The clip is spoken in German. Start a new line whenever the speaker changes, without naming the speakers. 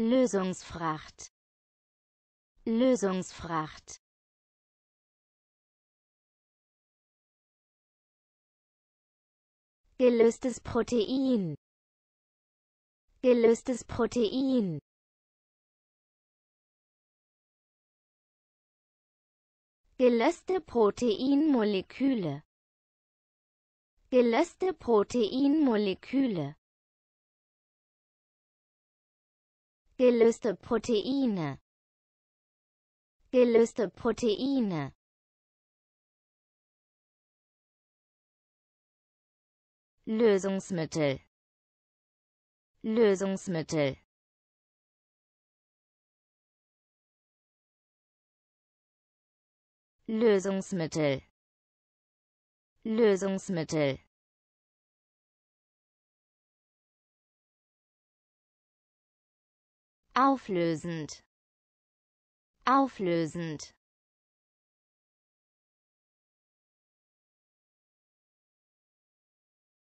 Lösungsfracht Lösungsfracht gelöstes Protein gelöstes Protein gelöste Proteinmoleküle gelöste Proteinmoleküle gelöste Proteine gelöste Proteine Lösungsmittel Lösungsmittel Lösungsmittel Lösungsmittel auflösend auflösend